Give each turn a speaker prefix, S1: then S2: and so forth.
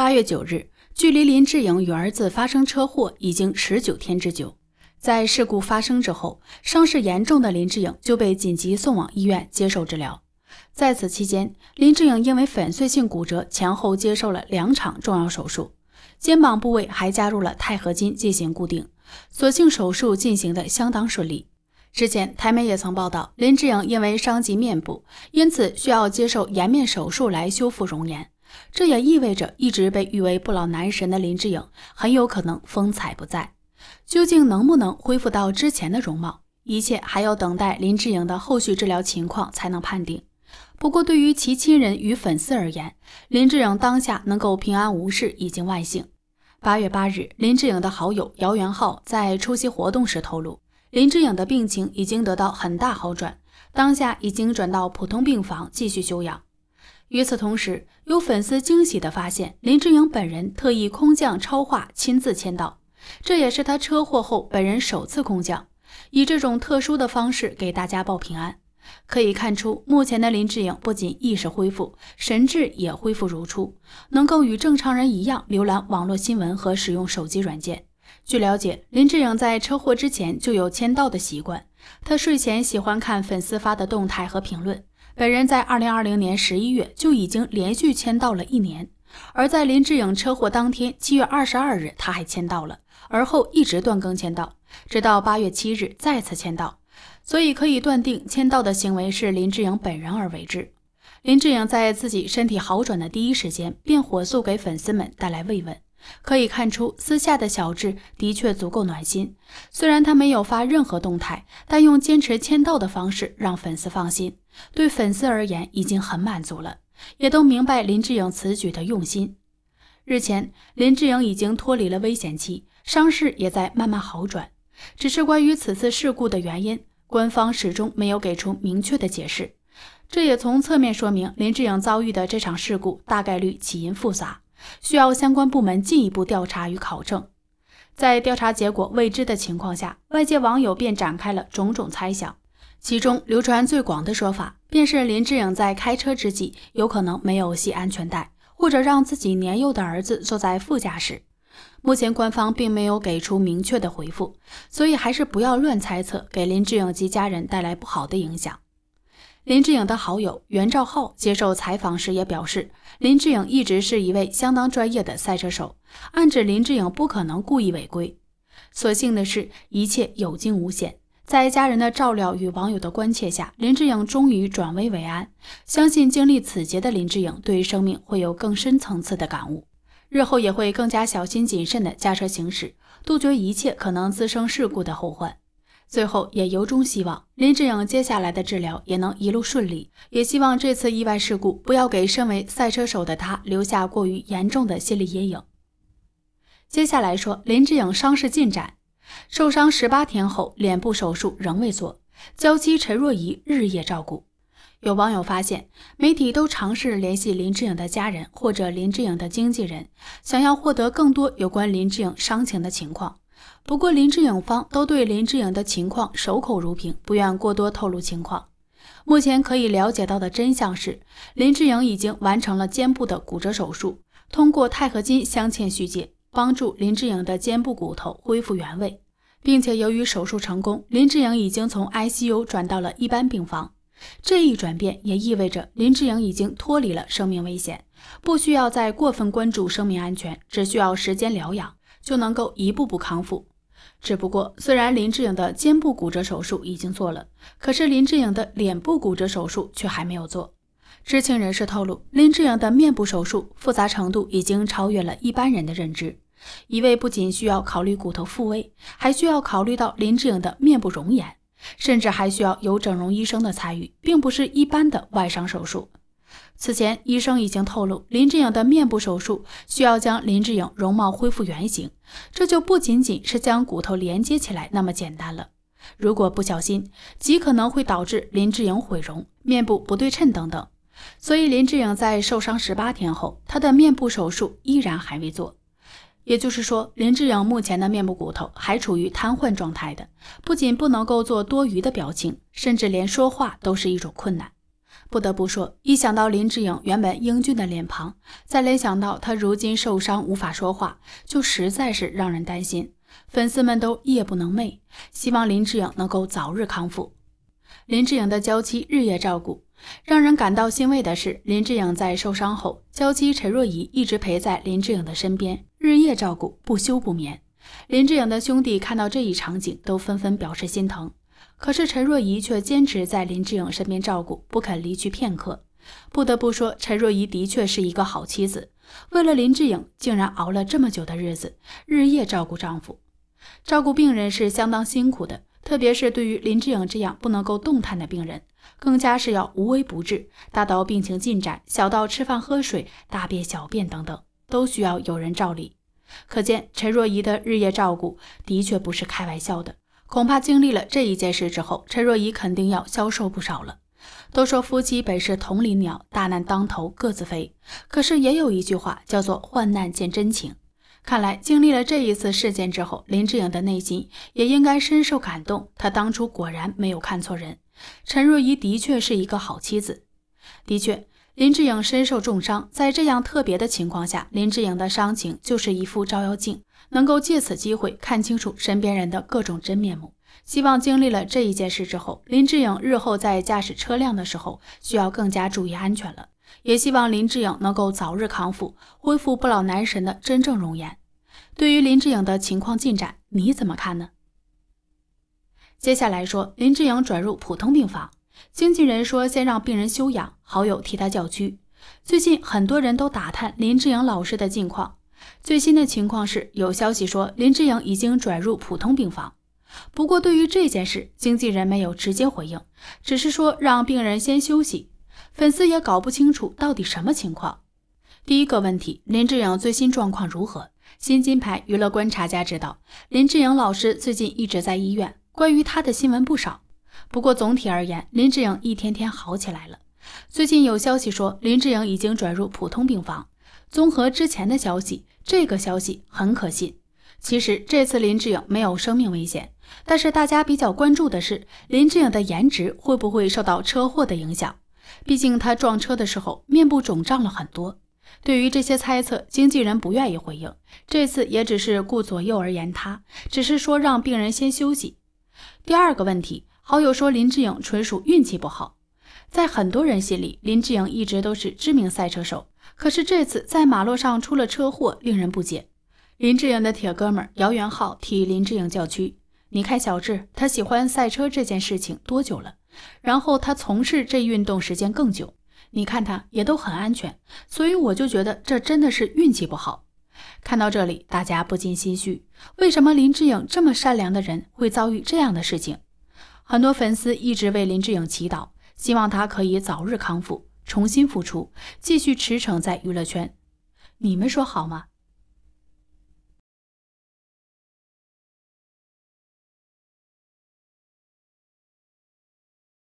S1: 八月九日，距离林志颖与儿子发生车祸已经十九天之久。在事故发生之后，伤势严重的林志颖就被紧急送往医院接受治疗。在此期间，林志颖因为粉碎性骨折，前后接受了两场重要手术，肩膀部位还加入了钛合金进行固定。所幸手术进行的相当顺利。之前台媒也曾报道，林志颖因为伤及面部，因此需要接受颜面手术来修复容颜。这也意味着，一直被誉为不老男神的林志颖很有可能风采不再。究竟能不能恢复到之前的容貌，一切还要等待林志颖的后续治疗情况才能判定。不过，对于其亲人与粉丝而言，林志颖当下能够平安无事已经万幸。八月八日，林志颖的好友姚元浩在出席活动时透露，林志颖的病情已经得到很大好转，当下已经转到普通病房继续休养。与此同时，有粉丝惊喜地发现，林志颖本人特意空降超话，亲自签到，这也是他车祸后本人首次空降，以这种特殊的方式给大家报平安。可以看出，目前的林志颖不仅意识恢复，神志也恢复如初，能够与正常人一样浏览网络新闻和使用手机软件。据了解，林志颖在车祸之前就有签到的习惯，他睡前喜欢看粉丝发的动态和评论。本人在二零二零年十一月就已经连续签到了一年，而在林志颖车祸当天七月二十二日，他还签到了，而后一直断更签到，直到八月七日再次签到，所以可以断定签到的行为是林志颖本人而为之。林志颖在自己身体好转的第一时间，便火速给粉丝们带来慰问。可以看出，私下的小智的确足够暖心。虽然他没有发任何动态，但用坚持签到的方式让粉丝放心，对粉丝而言已经很满足了，也都明白林志颖此举的用心。日前，林志颖已经脱离了危险期，伤势也在慢慢好转。只是关于此次事故的原因，官方始终没有给出明确的解释，这也从侧面说明林志颖遭遇的这场事故大概率起因复杂。需要相关部门进一步调查与考证。在调查结果未知的情况下，外界网友便展开了种种猜想。其中流传最广的说法，便是林志颖在开车之际有可能没有系安全带，或者让自己年幼的儿子坐在副驾驶。目前官方并没有给出明确的回复，所以还是不要乱猜测，给林志颖及家人带来不好的影响。林志颖的好友袁兆浩接受采访时也表示，林志颖一直是一位相当专业的赛车手，暗指林志颖不可能故意违规。所幸的是，一切有惊无险，在家人的照料与网友的关切下，林志颖终于转危为安。相信经历此劫的林志颖对生命会有更深层次的感悟，日后也会更加小心谨慎地驾车行驶，杜绝一切可能滋生事故的后患。最后，也由衷希望林志颖接下来的治疗也能一路顺利，也希望这次意外事故不要给身为赛车手的他留下过于严重的心理阴影。接下来说林志颖伤势进展，受伤十八天后，脸部手术仍未做，娇妻陈若仪日夜照顾。有网友发现，媒体都尝试联系林志颖的家人或者林志颖的经纪人，想要获得更多有关林志颖伤情的情况。不过，林志颖方都对林志颖的情况守口如瓶，不愿过多透露情况。目前可以了解到的真相是，林志颖已经完成了肩部的骨折手术，通过钛合金镶嵌续接，帮助林志颖的肩部骨头恢复原位。并且由于手术成功，林志颖已经从 ICU 转到了一般病房。这一转变也意味着林志颖已经脱离了生命危险，不需要再过分关注生命安全，只需要时间疗养。就能够一步步康复。只不过，虽然林志颖的肩部骨折手术已经做了，可是林志颖的脸部骨折手术却还没有做。知情人士透露，林志颖的面部手术复杂程度已经超越了一般人的认知，一位不仅需要考虑骨头复位，还需要考虑到林志颖的面部容颜，甚至还需要有整容医生的参与，并不是一般的外伤手术。此前，医生已经透露，林志颖的面部手术需要将林志颖容貌恢复原形，这就不仅仅是将骨头连接起来那么简单了。如果不小心，极可能会导致林志颖毁容、面部不对称等等。所以，林志颖在受伤十八天后，他的面部手术依然还未做。也就是说，林志颖目前的面部骨头还处于瘫痪状态的，不仅不能够做多余的表情，甚至连说话都是一种困难。不得不说，一想到林志颖原本英俊的脸庞，再联想到他如今受伤无法说话，就实在是让人担心。粉丝们都夜不能寐，希望林志颖能够早日康复。林志颖的娇妻日夜照顾，让人感到欣慰的是，林志颖在受伤后，娇妻陈若仪一直陪在林志颖的身边，日夜照顾，不休不眠。林志颖的兄弟看到这一场景，都纷纷表示心疼。可是陈若仪却坚持在林志颖身边照顾，不肯离去片刻。不得不说，陈若仪的确是一个好妻子，为了林志颖竟然熬了这么久的日子，日夜照顾丈夫。照顾病人是相当辛苦的，特别是对于林志颖这样不能够动弹的病人，更加是要无微不至。大到病情进展，小到吃饭喝水、大便小便等等，都需要有人照理。可见陈若仪的日夜照顾的确不是开玩笑的。恐怕经历了这一件事之后，陈若仪肯定要消瘦不少了。都说夫妻本是同林鸟，大难当头各自飞。可是也有一句话叫做患难见真情。看来经历了这一次事件之后，林志颖的内心也应该深受感动。他当初果然没有看错人，陈若仪的确是一个好妻子。的确。林志颖身受重伤，在这样特别的情况下，林志颖的伤情就是一副照妖镜，能够借此机会看清楚身边人的各种真面目。希望经历了这一件事之后，林志颖日后在驾驶车辆的时候需要更加注意安全了。也希望林志颖能够早日康复，恢复不老男神的真正容颜。对于林志颖的情况进展，你怎么看呢？接下来说，林志颖转入普通病房。经纪人说：“先让病人休养，好友替他叫屈。最近很多人都打探林志颖老师的近况。最新的情况是，有消息说林志颖已经转入普通病房。不过，对于这件事，经纪人没有直接回应，只是说让病人先休息。粉丝也搞不清楚到底什么情况。第一个问题，林志颖最新状况如何？新金牌娱乐观察家知道，林志颖老师最近一直在医院，关于他的新闻不少。”不过总体而言，林志颖一天天好起来了。最近有消息说，林志颖已经转入普通病房。综合之前的消息，这个消息很可信。其实这次林志颖没有生命危险，但是大家比较关注的是林志颖的颜值会不会受到车祸的影响。毕竟他撞车的时候面部肿胀了很多。对于这些猜测，经纪人不愿意回应，这次也只是顾左右而言他，只是说让病人先休息。第二个问题。好友说：“林志颖纯属运气不好。在很多人心里，林志颖一直都是知名赛车手。可是这次在马路上出了车祸，令人不解。林志颖的铁哥们姚元浩替林志颖叫屈：你看小志，他喜欢赛车这件事情多久了？然后他从事这运动时间更久，你看他也都很安全。所以我就觉得这真的是运气不好。看到这里，大家不禁心虚：为什么林志颖这么善良的人会遭遇这样的事情？”很多粉丝一直为林志颖祈祷，希望他可以早日康复，重新复出，继续驰骋在娱乐圈。你们说好吗？